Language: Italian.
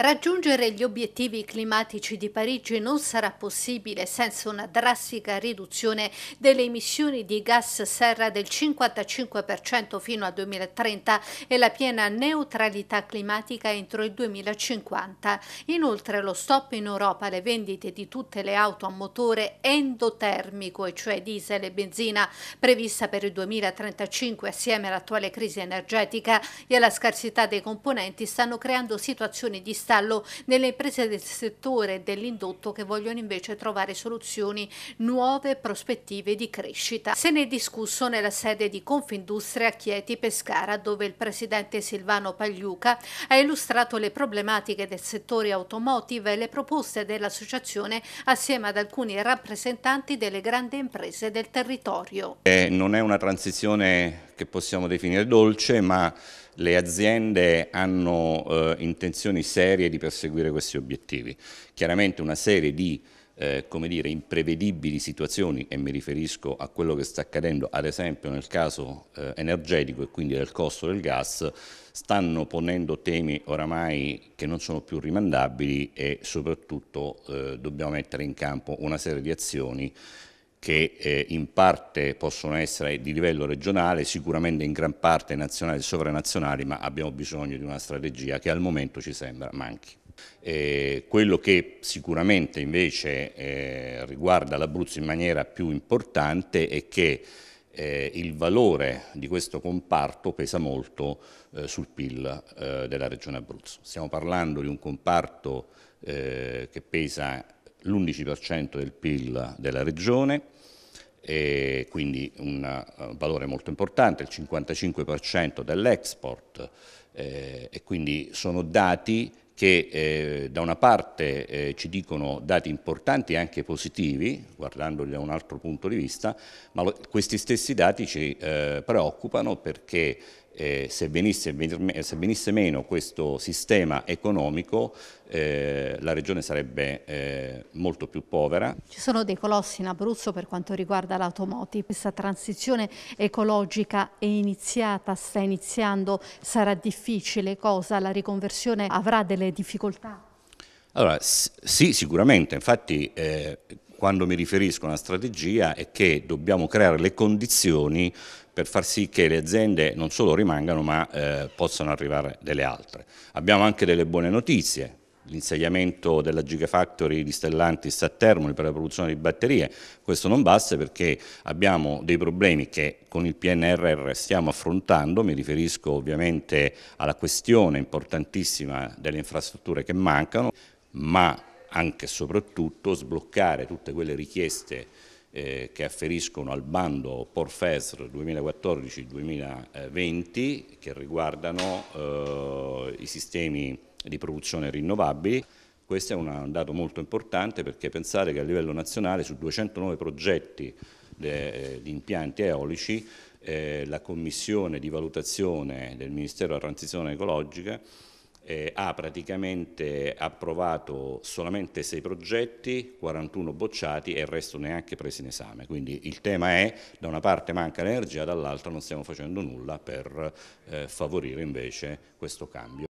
Raggiungere gli obiettivi climatici di Parigi non sarà possibile senza una drastica riduzione delle emissioni di gas serra del 55% fino al 2030 e la piena neutralità climatica entro il 2050. Inoltre lo stop in Europa alle vendite di tutte le auto a motore endotermico, e cioè diesel e benzina, prevista per il 2035 assieme all'attuale crisi energetica e alla scarsità dei componenti, stanno creando situazioni di stallo nelle imprese del settore dell'indotto che vogliono invece trovare soluzioni nuove prospettive di crescita. Se ne è discusso nella sede di Confindustria Chieti Pescara dove il presidente Silvano Pagliuca ha illustrato le problematiche del settore automotive e le proposte dell'associazione assieme ad alcuni rappresentanti delle grandi imprese del territorio. Eh, non è una transizione che possiamo definire dolce, ma le aziende hanno eh, intenzioni serie di perseguire questi obiettivi. Chiaramente una serie di eh, come dire, imprevedibili situazioni e mi riferisco a quello che sta accadendo ad esempio nel caso eh, energetico e quindi del costo del gas, stanno ponendo temi oramai che non sono più rimandabili e soprattutto eh, dobbiamo mettere in campo una serie di azioni che eh, in parte possono essere di livello regionale, sicuramente in gran parte nazionali e sovranazionali, ma abbiamo bisogno di una strategia che al momento ci sembra manchi. Eh, quello che sicuramente invece eh, riguarda l'Abruzzo in maniera più importante è che eh, il valore di questo comparto pesa molto eh, sul PIL eh, della regione Abruzzo. Stiamo parlando di un comparto che pesa l'11% del PIL della regione, quindi un eh, valore molto importante, il 55% dell'export eh, e quindi sono dati che eh, da una parte eh, ci dicono dati importanti e anche positivi, guardandoli da un altro punto di vista, ma lo, questi stessi dati ci eh, preoccupano perché eh, se, venisse, eh, se, venisse, meno questo sistema economico eh, la regione sarebbe eh, molto più povera. Ci sono dei colossi in Abruzzo per quanto riguarda l'automotive, questa transizione ecologica è iniziata, sta iniziando, sarà difficile cosa, la riconversione avrà delle difficoltà? Allora, sì, sicuramente, infatti eh, quando mi riferisco a una strategia è che dobbiamo creare le condizioni per far sì che le aziende non solo rimangano ma eh, possano arrivare delle altre. Abbiamo anche delle buone notizie, l'insediamento della Gigafactory di Stellantis a Termoli per la produzione di batterie. Questo non basta perché abbiamo dei problemi che con il PNRR stiamo affrontando, mi riferisco ovviamente alla questione importantissima delle infrastrutture che mancano, ma anche e soprattutto sbloccare tutte quelle richieste eh, che afferiscono al bando Porfesr 2014-2020 che riguardano eh, i sistemi di produzione rinnovabili. Questo è un dato molto importante perché pensare che a livello nazionale su 209 progetti eh, di impianti eolici eh, la commissione di valutazione del Ministero della Transizione Ecologica eh, ha praticamente approvato solamente sei progetti, 41 bocciati e il resto neanche presi in esame. Quindi il tema è da una parte manca l'energia, dall'altra non stiamo facendo nulla per eh, favorire invece questo cambio.